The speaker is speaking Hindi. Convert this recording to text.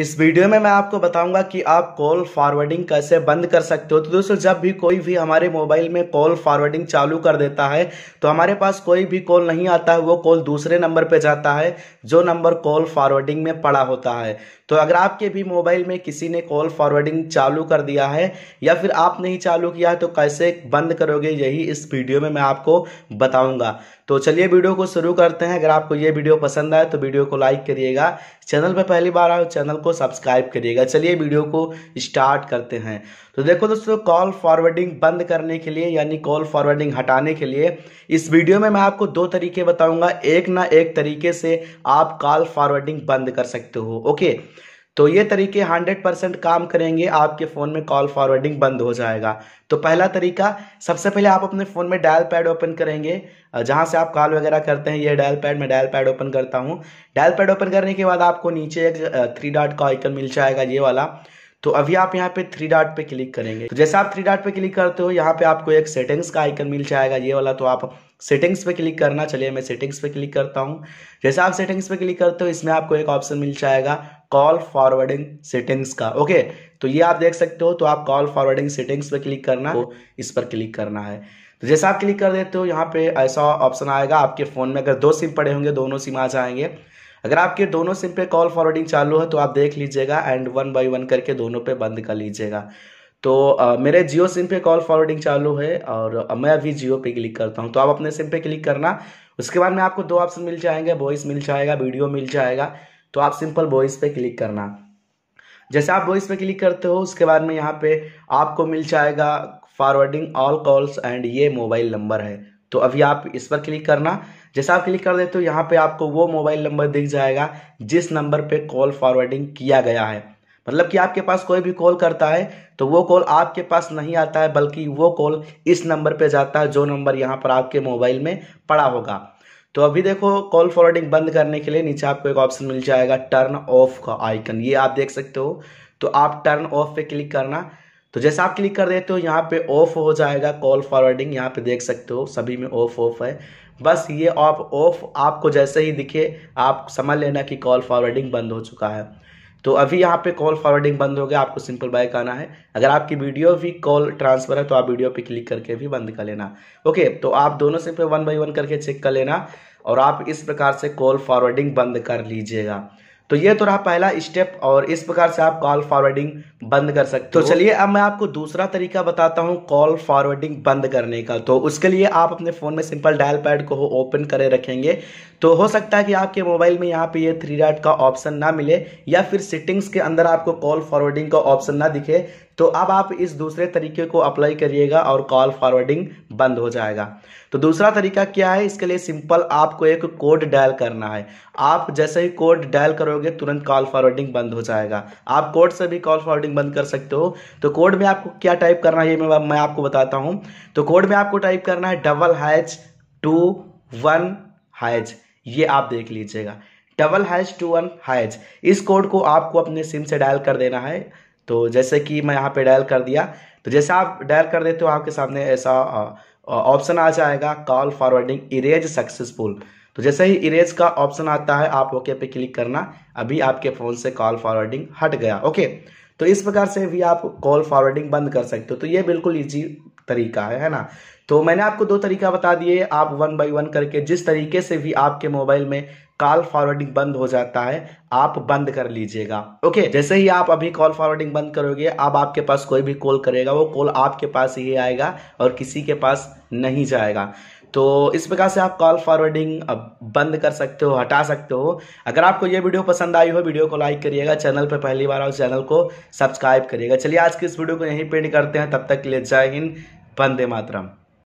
इस वीडियो में मैं आपको बताऊंगा कि आप कॉल फॉरवर्डिंग कैसे बंद कर सकते हो तो दोस्तों जब भी कोई भी हमारे मोबाइल में कॉल फॉरवर्डिंग चालू कर देता है तो हमारे पास कोई भी कॉल नहीं आता है वो कॉल दूसरे नंबर पे जाता है जो नंबर कॉल फॉरवर्डिंग में पड़ा होता है तो अगर आपके भी मोबाइल में किसी ने कॉल फॉरवर्डिंग चालू कर दिया है या फिर आप नहीं चालू किया है तो कैसे बंद करोगे यही इस वीडियो में मैं आपको बताऊँगा तो चलिए वीडियो को शुरू करते हैं अगर आपको ये वीडियो पसंद आए तो वीडियो को लाइक करिएगा चैनल पर पहली बार आओ चैनल को सब्सक्राइब करिएगा चलिए वीडियो को स्टार्ट करते हैं तो देखो दोस्तों कॉल फॉरवर्डिंग बंद करने के लिए यानी कॉल फॉरवर्डिंग हटाने के लिए इस वीडियो में मैं आपको दो तरीके बताऊंगा एक ना एक तरीके से आप कॉल फॉरवर्डिंग बंद कर सकते हो ओके तो ये तरीके 100 परसेंट काम करेंगे आपके फ़ोन में कॉल फॉरवर्डिंग बंद हो जाएगा तो पहला तरीका सबसे पहले आप अपने फ़ोन में डायल पैड ओपन करेंगे जहां से आप कॉल वगैरह करते हैं ये डायल पैड मैं डायल पैड ओपन करता हूँ डायल पैड ओपन करने के बाद आपको नीचे एक थ्री डॉट का आइकन मिल जाएगा ये वाला तो अभी आप यहाँ पे थ्री डॉट पे क्लिक करेंगे तो जैसे आप थ्री डॉट पे क्लिक करते हो यहाँ पे आपको एक सेटिंग्स का आइकन मिल जाएगा ये वाला तो आप सेटिंग्स पे क्लिक करना चलिए मैं सेटिंग्स पे क्लिक करता हूँ जैसे आप सेटिंग्स पे क्लिक करते हो इसमें आपको एक ऑप्शन मिल जाएगा कॉल फॉरवर्डिंग सेटिंग्स का ओके तो ये आप देख सकते हो तो आप कॉल फॉरवर्डिंग सेटिंग्स पर क्लिक करना है तो इस पर क्लिक करना है तो जैसा आप क्लिक कर देते हो यहाँ पे ऐसा ऑप्शन आएगा आपके फ़ोन में अगर दो सिम पड़े होंगे दोनों सिम आ जाएंगे अगर आपके दोनों सिम पे कॉल फॉरवर्डिंग चालू है तो आप देख लीजिएगा एंड वन बाय वन करके दोनों पे बंद कर लीजिएगा तो आ, मेरे जियो सिम पे कॉल फॉरवर्डिंग चालू है और आ, मैं अभी जियो पे क्लिक करता हूँ तो आप अपने सिम पे क्लिक करना उसके बाद में आपको दो ऑप्शन मिल जाएंगे वॉइस मिल जाएगा वीडियो मिल जाएगा तो आप सिंपल वॉइस पे क्लिक करना जैसे आप वॉइस पे क्लिक करते हो उसके बाद में यहाँ पे आपको मिल जाएगा फॉरवर्डिंग ऑल कॉल्स एंड ये मोबाइल नंबर है तो अभी आप इस पर क्लिक करना जैसे आप क्लिक कर देते हो यहाँ पे आपको वो मोबाइल नंबर दिख जाएगा जिस नंबर पे कॉल फॉरवर्डिंग किया गया है मतलब कि आपके पास कोई भी कॉल करता है तो वो कॉल आपके पास नहीं आता है बल्कि वो कॉल इस नंबर पे जाता है जो नंबर यहाँ पर आपके मोबाइल में पड़ा होगा तो अभी देखो कॉल फॉरवर्डिंग बंद करने के लिए नीचे आपको एक ऑप्शन मिल जाएगा टर्न ऑफ का आइकन ये आप देख सकते हो तो आप टर्न ऑफ पे क्लिक करना तो जैसे आप क्लिक कर देते हो यहाँ पे ऑफ हो जाएगा कॉल फॉरवर्डिंग यहाँ पे देख सकते हो सभी में ऑफ ऑफ है बस ये ऑफ ऑफ आपको जैसे ही दिखे आप समझ लेना कि कॉल फॉरवर्डिंग बंद हो चुका है तो अभी यहाँ पे कॉल फॉरवर्डिंग बंद हो गया आपको सिंपल बाय करना है अगर आपकी वीडियो भी कॉल ट्रांसफर है तो आप वीडियो पे क्लिक करके भी बंद कर लेना ओके तो आप दोनों पे वन बाई वन करके चेक कर लेना और आप इस प्रकार से कॉल फॉरवर्डिंग बंद कर लीजिएगा तो ये तो रहा पहला स्टेप और इस प्रकार से आप कॉल फॉरवर्डिंग बंद कर सकते तो हो तो चलिए अब मैं आपको दूसरा तरीका बताता हूँ कॉल फॉरवर्डिंग बंद करने का तो उसके लिए आप अपने फ़ोन में सिंपल डायल पैड को ओपन करे रखेंगे तो हो सकता है कि आपके मोबाइल में यहाँ पे ये थ्री डॉट का ऑप्शन ना मिले या फिर सेटिंग्स के अंदर आपको कॉल फॉरवर्डिंग का ऑप्शन ना दिखे तो अब आप इस दूसरे तरीके को अप्लाई करिएगा और कॉल फॉरवर्डिंग बंद हो जाएगा तो दूसरा तरीका क्या है इसके लिए सिंपल आपको एक कोड डायल करना है आप जैसे ही कोड डायल करो करोगे तुरंत कॉल फॉरवर्डिंग बंद हो जाएगा आप कोड से भी कॉल फॉरवर्डिंग बंद कर सकते हो तो कोड में आपको क्या टाइप करना है ये मैं, मैं आपको बताता हूँ तो कोड में आपको टाइप करना है double hash two one hash ये आप देख लीजिएगा double hash two one hash इस कोड को आपको अपने सिम से डायल कर देना है तो जैसे कि मैं यहाँ पे डायल कर दिया तो जैसे आप डायल कर देते हो आपके सामने ऐसा ऑप्शन आ जाएगा कॉल फॉरवर्डिंग इरेज सक्सेसफुल तो जैसे ही इरेज का ऑप्शन आता है आप ओके पे क्लिक करना अभी आपके फ़ोन से कॉल फॉरवर्डिंग हट गया ओके तो इस प्रकार से भी आप कॉल फॉरवर्डिंग बंद कर सकते हो तो ये बिल्कुल ईजी तरीका है है ना तो मैंने आपको दो तरीका बता दिए आप वन बाई वन करके जिस तरीके से भी आपके मोबाइल में कॉल फॉरवर्डिंग बंद हो जाता है आप बंद कर लीजिएगा ओके जैसे ही आप अभी कॉल फॉरवर्डिंग बंद करोगे अब आपके पास कोई भी कॉल करेगा वो कॉल आपके पास ही आएगा और किसी के पास नहीं जाएगा तो इस प्रकार से आप कॉल फॉरवर्डिंग बंद कर सकते हो हटा सकते हो अगर आपको ये वीडियो पसंद आई हो वीडियो को लाइक करिएगा चैनल पर पहली बार आओ चैनल को सब्सक्राइब करिएगा चलिए आज की इस वीडियो को यहीं पेंट करते हैं तब तक के लिए जय हिंद बंदे मातरम